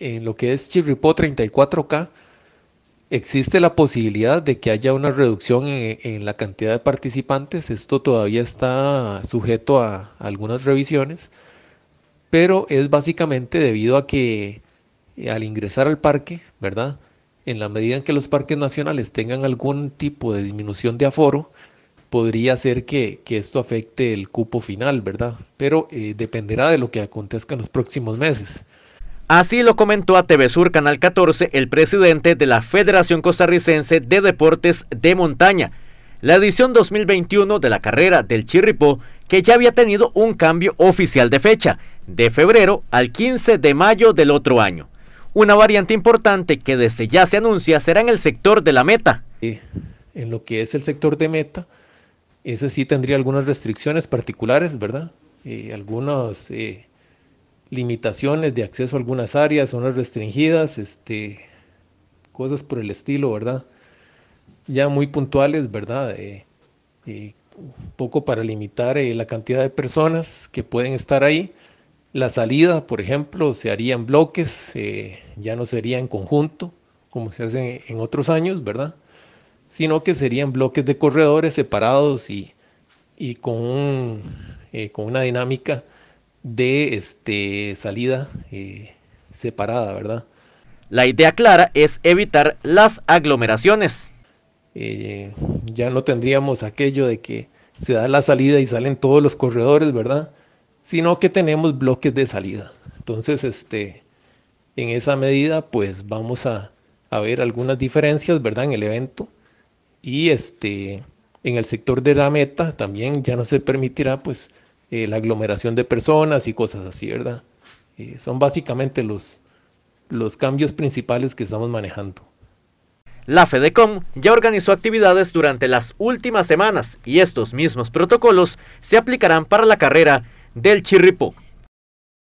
en lo que es Chirripó 34K, existe la posibilidad de que haya una reducción en, la cantidad de participantes. Esto todavía está sujeto a, algunas revisiones, pero es básicamente debido a que eh, al ingresar al parque, ¿verdad? En la medida en que los parques nacionales tengan algún tipo de disminución de aforo, podría ser que, esto afecte el cupo final, ¿verdad? Pero eh, dependerá de lo que acontezca en los próximos meses. Así lo comentó a TV Sur Canal 14 el presidente de la Federación Costarricense de Deportes de Montaña. La edición 2021 de la carrera del Chirripó, que ya había tenido un cambio oficial de fecha, de febrero al 15 de mayo del otro año. Una variante importante que desde ya se anuncia será en el sector de la meta. En lo que es el sector de meta, ese sí tendría algunas restricciones particulares, ¿verdad? Y eh, algunos eh, limitaciones de acceso a algunas áreas, zonas restringidas, este, cosas por el estilo, ¿verdad? Ya muy puntuales, ¿verdad? Eh, eh, un poco para limitar eh, la cantidad de personas que pueden estar ahí. La salida, por ejemplo, se haría en bloques, ya no sería en conjunto, como se hace en otros años, ¿verdad? Sino que serían bloques de corredores separados y, con, con una dinámica de este, salida eh, separada, ¿verdad? La idea clara es evitar las aglomeraciones. Eh, ya no tendríamos aquello de que se da la salida y salen todos los corredores, ¿verdad? Sino que tenemos bloques de salida. Entonces, este, en esa medida, pues vamos a, a ver algunas diferencias, ¿verdad? En el evento. Y este, en el sector de la meta también ya no se permitirá, pues, eh, la aglomeración de personas y cosas así, ¿verdad? Eh, son básicamente los, los cambios principales que estamos manejando. La FEDECOM ya organizó actividades durante las últimas semanas y estos mismos protocolos se aplicarán para la carrera del chirripo.